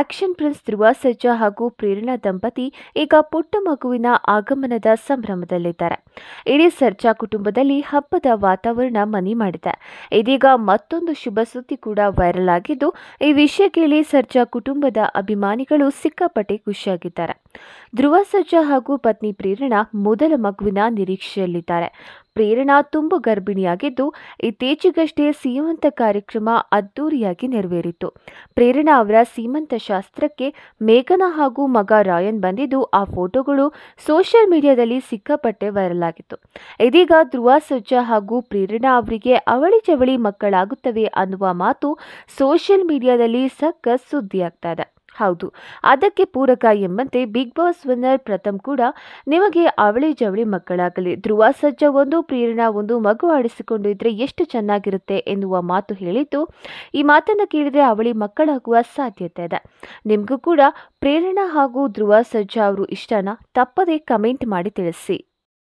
action prince ಧ್ರುವ ಹಾಗೂ ಪ್ರೇರಣಾ ದಂಪತಿ ಈಗ ಪುಟ್ಟ ಮಗುವಿನ ಆಗಮನದ ಸಂಭ್ರಮದಲ್ಲಿದ್ದಾರೆ ಇಡೀ ಸರ್ಜಾ ಕುಟುಂಬದಲ್ಲಿ ಹಬ್ಬದ ವಾತಾವರಣ ಮನಿ ಮಾಡಿದೆ ಇದೀಗ ಮತ್ತೊಂದು ಶುಭ ಸುದ್ದಿ ಕೂಡ ವೈರಲ್ ಆಗಿದ್ದು ಈ ವಿಷಯ ಕೇಳಿ ಸರ್ಜಾ ಕುಟುಂಬದ ಅಭಿಮಾನಿಗಳು ಸಿಕ್ಕಾಪಟ್ಟೆ ಖುಷಿಯಾಗಿದ್ದಾರೆ ಧ್ರುವ ಸರ್ಜಾ ಹಾಗೂ ಪತ್ನಿ ಪ್ರೇರಣಾ ಮೊದಲ ಮಗುವಿನ ನಿರೀಕ್ಷೆಯಲ್ಲಿದ್ದಾರೆ ಪ್ರೇರಣಾ ತುಂಬು ಗರ್ಭಿಣಿಯಾಗಿದ್ದು ಇತ್ತೀಚೆಗಷ್ಟೇ ಸೀಮಂತ ಕಾರ್ಯಕ್ರಮ ಅದ್ದೂರಿಯಾಗಿ ನೆರವೇರಿತು ಪ್ರೇರಣಾ ಅವರ ಸೀಮಂತ ಶಾಸ್ತ್ರಕ್ಕೆ ಮೇಘನಾ ಹಾಗೂ ಮಗ ರಾಯನ್ ಬಂದಿದ್ದು ಆ ಫೋಟೋಗಳು ಸೋಷಿಯಲ್ ಮೀಡಿಯಾದಲ್ಲಿ ಸಿಕ್ಕಾಪಟ್ಟೆ ವೈರಲ್ ಆಗಿತ್ತು ಇದೀಗ ಧ್ರುವ ಸಜ್ಜಾ ಹಾಗೂ ಪ್ರೇರಣಾ ಅವರಿಗೆ ಅವಳಿ ಚವಳಿ ಮಕ್ಕಳಾಗುತ್ತವೆ ಅನ್ನುವ ಮಾತು ಸೋಷಿಯಲ್ ಮೀಡಿಯಾದಲ್ಲಿ ಸಕ್ಕ ಸುದ್ದಿಯಾಗ್ತಾ ಇದೆ ಹೌದು ಅದಕ್ಕೆ ಪೂರಕ ಎಂಬಂತೆ ಬಿಗ್ ಬಾಸ್ ವಿನ್ನರ್ ಪ್ರಥಮ್ ಕೂಡ ನಿಮಗೆ ಅವಳಿ ಜವಳಿ ಮಕ್ಕಳಾಗಲಿ ಧ್ರುವ ಸಜ್ಜಾ ಒಂದು ಪ್ರೇರಣಾ ಒಂದು ಮಗು ಆಡಿಸಿಕೊಂಡು ಇದ್ರೆ ಎಷ್ಟು ಚೆನ್ನಾಗಿರುತ್ತೆ ಎನ್ನುವ ಮಾತು ಹೇಳಿದ್ದು ಈ ಮಾತನ್ನು ಕೇಳಿದರೆ ಅವಳಿ ಮಕ್ಕಳಾಗುವ ಸಾಧ್ಯತೆ ಇದೆ ನಿಮಗೂ ಕೂಡ ಪ್ರೇರಣಾ ಹಾಗೂ ಧ್ರುವ ಸಜ್ಜ ಅವರು ಇಷ್ಟನ ತಪ್ಪದೇ ಕಮೆಂಟ್ ಮಾಡಿ ತಿಳಿಸಿ